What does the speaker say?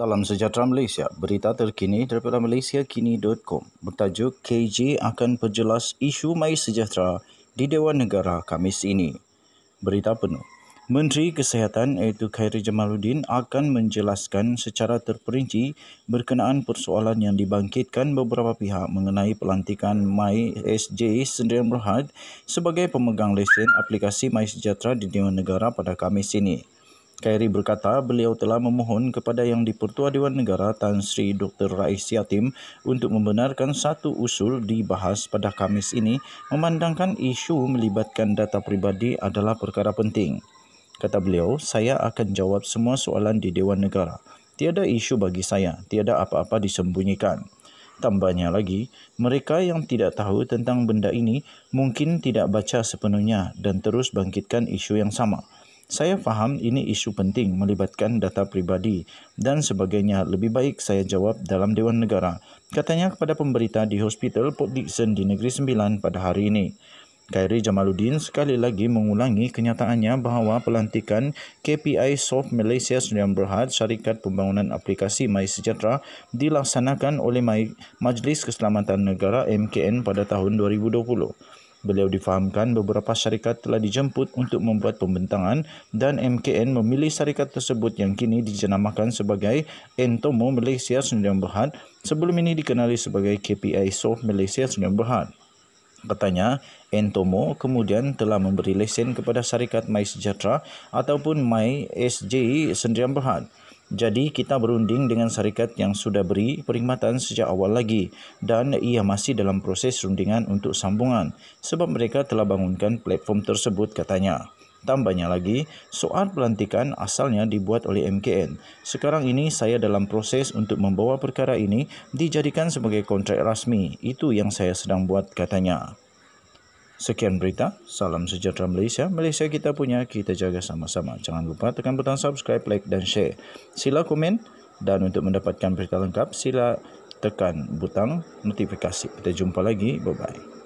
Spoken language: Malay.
Salam sejahtera Malaysia. Berita terkini daripada malaysiakini.com bertajuk KJ akan perjelas isu mai sejahtera di Dewan Negara Kamis ini. Berita penuh. Menteri Kesihatan iaitu Khairi Jamaluddin akan menjelaskan secara terperinci berkenaan persoalan yang dibangkitkan beberapa pihak mengenai pelantikan MySJ Sendirian Berhad sebagai pemegang lesen aplikasi MySejahtera di Dewan Negara pada Kamis ini. Khairi berkata beliau telah memohon kepada yang dipertua Dewan Negara Tan Sri Dr. Rais Yatim untuk membenarkan satu usul dibahas pada Kamis ini memandangkan isu melibatkan data peribadi adalah perkara penting. Kata beliau, saya akan jawab semua soalan di Dewan Negara. Tiada isu bagi saya, tiada apa-apa disembunyikan. Tambahnya lagi, mereka yang tidak tahu tentang benda ini mungkin tidak baca sepenuhnya dan terus bangkitkan isu yang sama. Saya faham ini isu penting melibatkan data pribadi dan sebagainya. Lebih baik saya jawab dalam Dewan Negara. Katanya kepada pemberita di Hospital Port Dixon di Negeri Sembilan pada hari ini. Khairi Jamaluddin sekali lagi mengulangi kenyataannya bahawa pelantikan KPI Soft Malaysia Sdn berhad Syarikat Pembangunan Aplikasi Sejahtera dilaksanakan oleh Majlis Keselamatan Negara MKN pada tahun 2020. Beliau difahamkan beberapa syarikat telah dijemput untuk membuat pembentangan dan MKN memilih syarikat tersebut yang kini dijenamakan sebagai Entomo Malaysia Sdn Bhd sebelum ini dikenali sebagai KPI Soft Malaysia Sdn Bhd. Katanya, Entomo kemudian telah memberi lesen kepada syarikat Mai Sejahtera ataupun Mai SJ Sdn jadi kita berunding dengan syarikat yang sudah beri perkhidmatan sejak awal lagi dan ia masih dalam proses rundingan untuk sambungan sebab mereka telah bangunkan platform tersebut katanya. Tambahnya lagi, soal pelantikan asalnya dibuat oleh MKN. Sekarang ini saya dalam proses untuk membawa perkara ini dijadikan sebagai kontrak rasmi. Itu yang saya sedang buat katanya. Sekian berita, salam sejahtera Malaysia. Malaysia kita punya, kita jaga sama-sama. Jangan lupa tekan butang subscribe, like dan share. Sila komen dan untuk mendapatkan berita lengkap, sila tekan butang notifikasi. Kita jumpa lagi. Bye-bye.